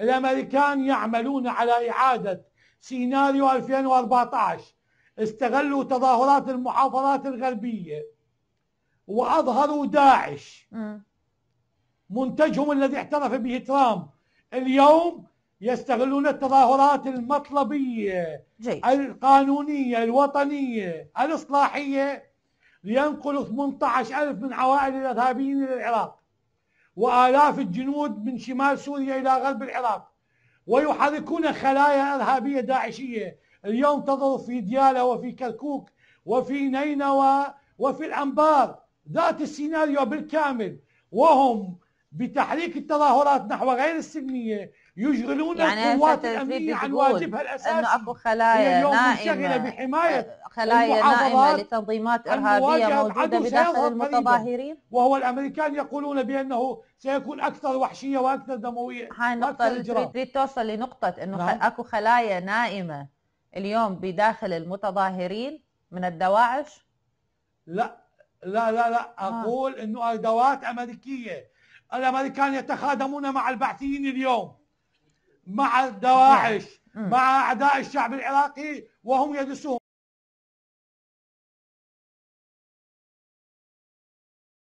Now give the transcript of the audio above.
الأمريكان يعملون على إعادة سيناريو 2014 استغلوا تظاهرات المحافظات الغربية وأظهروا داعش منتجهم الذي اعترف به ترامب اليوم يستغلون التظاهرات المطلبية جيد. القانونية الوطنية الإصلاحية لينقلوا 18 ألف من عوائل الإرهابيين إلى العراق وآلاف الجنود من شمال سوريا إلى غرب العراق ويحركون خلايا إرهابية داعشية اليوم تظهر في ديالى وفي كركوك وفي نينوى وفي الأنبار ذات السيناريو بالكامل وهم بتحريك التظاهرات نحو غير السلمية يشغلون يعني القوات الأمنية عن واجبها الأساسي أنه أكو خلايا نائمة بحماية خلايا نائمة لتنظيمات إرهابية موجودة بداخل المتظاهرين وهو الأمريكان يقولون بأنه سيكون أكثر وحشية وأكثر دموية هاي النقطة اللي تريد توصل لنقطة أنه نعم. أكو خلايا نائمة اليوم بداخل المتظاهرين من الدواعش لا لا لا لا آه. أقول أنه أدوات أمريكية الامريكان يتخادمون مع البعثيين اليوم مع دواعش نعم. مع اعداء الشعب العراقي وهم يدسون